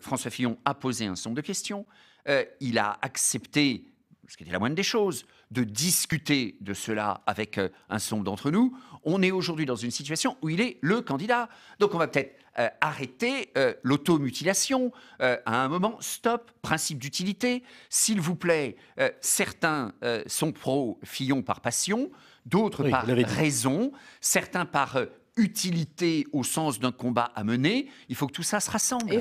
François Fillon a posé un son de questions. Euh, il a accepté, ce qui était la moindre des choses, de discuter de cela avec euh, un nombre d'entre nous. On est aujourd'hui dans une situation où il est le candidat. Donc on va peut-être euh, arrêter l'automutilation. à un moment, stop, principe d'utilité. S'il vous plaît, certains sont pro-Fillon par passion, d'autres par raison, certains par utilité au sens d'un combat à mener. Il faut que tout ça se rassemble.